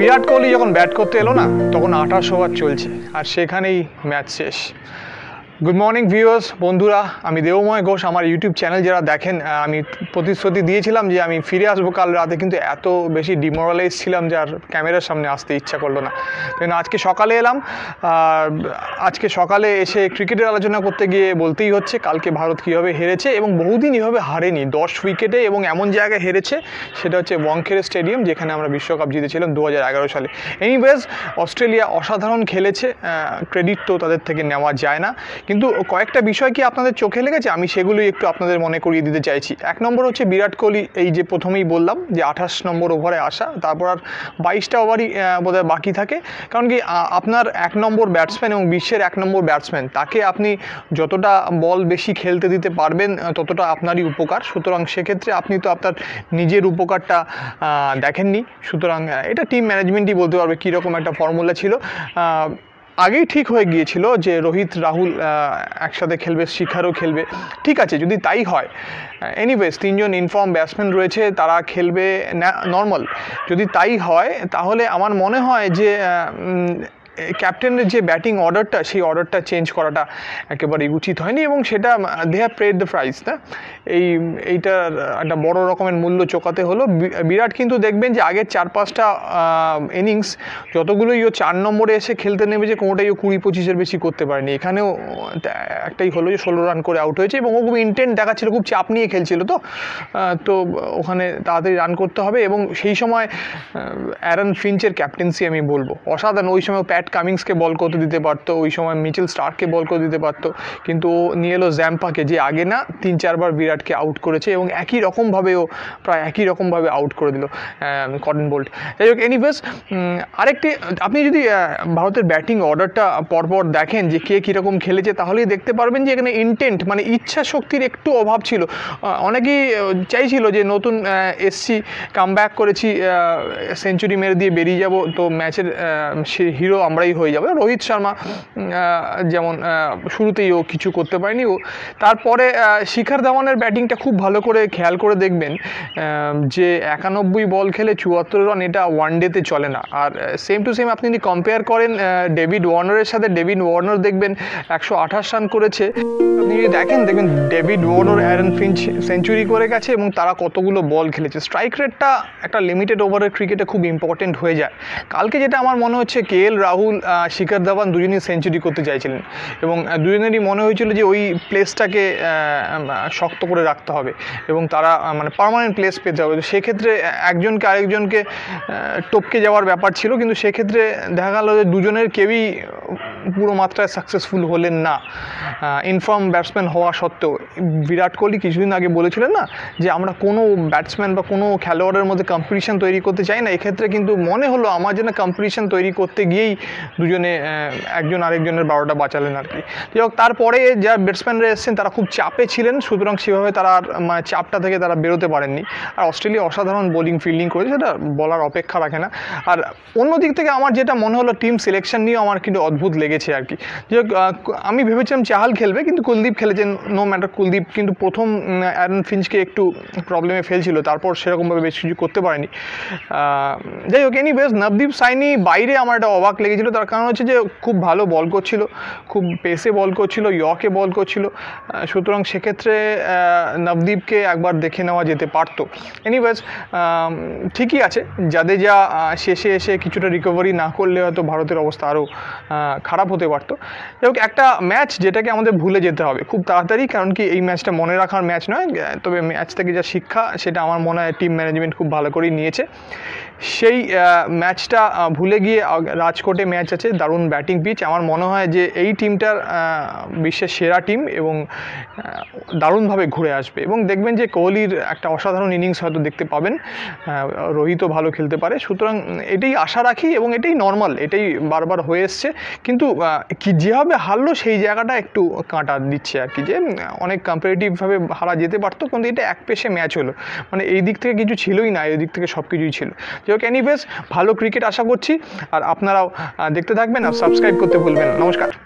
বিরাট কোহলি যখন ব্যাট করতে এলো না তখন আঠাশ ওভার চলছে আর সেখানেই ম্যাচ শেষ গুড মর্নিং ভিউয়ার্স বন্ধুরা আমি দেবময় ঘোষ আমার ইউটিউব চ্যানেল যারা দেখেন আমি প্রতিশ্রুতি দিয়েছিলাম যে আমি ফিরে আসবো কাল রাতে কিন্তু এত বেশি ডিমোরালাইজ ছিলাম যে আর ক্যামেরার সামনে আসতে ইচ্ছা করলো না কেন আজকে সকালে এলাম আজকে সকালে এসে ক্রিকেটের আলোচনা করতে গিয়ে বলতেই হচ্ছে কালকে ভারত কীভাবে হেরেছে এবং বহুদিন এভাবে হারেনি দশ উইকেটে এবং এমন জায়গায় হেরেছে সেটা হচ্ছে ওয়াংখের স্টেডিয়াম যেখানে আমরা বিশ্বকাপ জিতেছিলাম দু সালে এনিওয়েজ অস্ট্রেলিয়া অসাধারণ খেলেছে ক্রেডিট তো তাদের থেকে নেওয়া যায় না কিন্তু কয়েকটা বিষয় কি আপনাদের চোখে লেগেছে আমি সেগুলোই একটু আপনাদের মনে করিয়ে দিতে চাইছি এক নম্বর হচ্ছে বিরাট কোহলি এই যে প্রথমেই বললাম যে আঠাশ নম্বর ওভারে আসা তারপর আর বাইশটা ওভারই বোধহয় বাকি থাকে কারণ কি আপনার এক নম্বর ব্যাটসম্যান এবং বিশ্বের এক নম্বর ব্যাটসম্যান তাকে আপনি যতটা বল বেশি খেলতে দিতে পারবেন ততটা আপনারই উপকার সুতরাং সেক্ষেত্রে আপনি তো আপনার নিজের উপকারটা দেখেননি সুতরাং এটা টিম ম্যানেজমেন্টই বলতে পারবে কীরকম একটা ফর্মুলা ছিল আগেই ঠিক হয়ে গিয়েছিল যে রোহিত রাহুল একসাথে খেলবে শিখারও খেলবে ঠিক আছে যদি তাই হয় এনিওয়েজ তিনজন ইনফর্ম ব্যাটসম্যান রয়েছে তারা খেলবে নর্মাল যদি তাই হয় তাহলে আমার মনে হয় যে ক্যাপ্টেনের যে ব্যাটিং অর্ডারটা সেই অর্ডারটা চেঞ্জ করাটা একেবারেই উচিত হয়নি এবং সেটা they have paid the price না এই এইটার একটা বড় রকমের মূল্য চোকাতে হলো বিরাট কিন্তু দেখবেন যে আগের চার পাঁচটা ইনিংস যতগুলোই ও চার নম্বরে এসে খেলতে নেবে যে কোনোটাই ও কুড়ি পঁচিশের বেশি করতে পারেনি এখানেও একটাই হলো যে ষোলো রান করে আউট হয়েছে এবং ও খুব ইন্টেন্ট দেখাচ্ছিল খুব চাপ নিয়ে খেলছিল তো তো ওখানে তাড়াতাড়ি রান করতে হবে এবং সেই সময় অ্যারন ফিঞ্চের ক্যাপ্টেন্সি আমি বলবো অসাধারণ ওই সময় প্যাট প্যাট কামিংসকে বল করতে দিতে পারতো ওই সময় মিচেল স্টারকে বল করে দিতে পারতো কিন্তু ও নিয়ে এলো জ্যাম্পাকে যে আগে না তিন চারবার বিরাটকে আউট করেছে এবং একই রকমভাবে ও প্রায় একই রকমভাবে আউট করে দিল কটন বোল্ট যাই হোক এনিওয়েজ আরেকটি আপনি যদি ভারতের ব্যাটিং অর্ডারটা পরপর দেখেন যে কে কীরকম খেলেছে তাহলেই দেখতে পারবেন যে এখানে ইন্টেন্ট মানে ইচ্ছা শক্তির একটু অভাব ছিল অনেকেই চাইছিল যে নতুন এসছি কাম করেছি সেঞ্চুরি মেরে দিয়ে বেরিয়ে যাব তো ম্যাচের হিরো আমরা আমরাই হয়ে যাবে রোহিত শর্মা যেমন শুরুতেই ও কিছু করতে পারেনি ও তারপরে শিখর ধাওয়ানের ব্যাটিংটা খুব ভালো করে খেয়াল করে দেখবেন যে একানব্বই বল খেলে চুয়াত্তর রান এটা ওয়ান ডেতে চলে না আর সেম টু সেম আপনি যদি কম্পেয়ার করেন ডেভিড ওয়ার্নারের সাথে ডেভিড ওয়ার্নার দেখবেন একশো আঠাশ রান করেছে আপনি যদি দেখেন দেখবেন David Warner Aaron Finch century করে গেছে এবং তারা কতগুলো বল খেলেছে স্ট্রাইক রেটটা একটা লিমিটেড ওভারের ক্রিকেটে খুব ইম্পর্টেন্ট হয়ে যায় কালকে যেটা আমার মনে হচ্ছে কে এল রাহুল রাহুল শিখর ধাবান দুজনেই সেঞ্চুরি করতে চাইছিলেন এবং দুজনেরই মনে হয়েছিল যে ওই প্লেসটাকে শক্ত করে রাখতে হবে এবং তারা মানে পারমানেন্ট প্লেস পেতে হবে সেক্ষেত্রে একজনকে আরেকজনকে টপকে যাওয়ার ব্যাপার ছিল কিন্তু সেক্ষেত্রে দেখা গেল যে দুজনের কেউই পুরো মাত্রায় সাকসেসফুল হলেন না ইনফর্ম ব্যাটসম্যান হওয়া সত্ত্বেও বিরাট কোহলি কিছুদিন আগে বলেছিলেন না যে আমরা কোনো ব্যাটসম্যান বা কোনো খেলোয়াড়ের মধ্যে কম্পিটিশান তৈরি করতে চাই না এক্ষেত্রে কিন্তু মনে হলো আমার যেন কম্পিটিশন তৈরি করতে গিয়েই দুজনে একজন আরেকজনের বারোটা বাঁচালেন আর কি যাই তারপরে যা ব্যাটসম্যানরা এসছেন তারা খুব চাপে ছিলেন সুতরাং সেভাবে তারা মানে চাপটা থেকে তারা বেরোতে পারেননি আর অস্ট্রেলিয়া অসাধারণ বোলিং ফিল্ডিং করেছে সেটা বলার অপেক্ষা রাখে না আর অন্য দিক থেকে আমার যেটা মনে হলো টিম সিলেকশন নিয়েও আমার কিন্তু অদ্ভুত লেগে লেগেছে আর কি আমি ভেবেছিলাম চাহাল খেলবে কিন্তু কুলদীপ খেলেছেন নো ম্যাটার কুলদীপ কিন্তু প্রথম অ্যারন ফিঞ্চকে একটু প্রবলেমে ফেলছিল তারপর সেরকমভাবে বেশ কিছু করতে পারেনি যাই হোক এনি বেশ নবদীপ সাইনি বাইরে আমার একটা অবাক লেগেছিল তার কারণ হচ্ছে যে খুব ভালো বল করছিল খুব পেসে বল করছিল ইয়কে বল করছিল সুতরাং সেক্ষেত্রে নবদীপকে একবার দেখে নেওয়া যেতে পারতো এনিওয়েজ ঠিকই আছে যাদের যা শেষে এসে কিছুটা রিকভারি না করলে হয়তো ভারতের অবস্থা আরও খারাপ খারাপ হতে পারতো যাই একটা ম্যাচ যেটাকে আমাদের ভুলে যেতে হবে খুব তাড়াতাড়ি কারণ কি এই ম্যাচটা মনে রাখার ম্যাচ নয় তবে ম্যাচ থেকে যা শিক্ষা সেটা আমার মনে হয় টিম ম্যানেজমেন্ট খুব ভালো করেই নিয়েছে সেই ম্যাচটা ভুলে গিয়ে রাজকোটে ম্যাচ আছে দারুণ ব্যাটিং পিচ আমার মনে হয় যে এই টিমটার বিশ্বের সেরা টিম এবং দারুণভাবে ঘুরে আসবে এবং দেখবেন যে কোহলির একটা অসাধারণ ইনিংস হয়তো দেখতে পাবেন রোহিতও ভালো খেলতে পারে সুতরাং এটাই আশা রাখি এবং এটাই নর্মাল এটাই বারবার হয়ে এসছে কিন্তু কি যেভাবে হারলো সেই জায়গাটা একটু কাঁটা দিচ্ছে আর কি যে অনেক কম্পারেটিভভাবে হারা যেতে পারতো কিন্তু এটা এক পেশে ম্যাচ হলো মানে এই দিক থেকে কিছু ছিলই না এই দিক থেকে সব কিছুই ছিল যাই হোক এনিওয়েজ ভালো ক্রিকেট আশা করছি আর আপনারাও দেখতে থাকবেন আর সাবস্ক্রাইব করতে ভুলবেন নমস্কার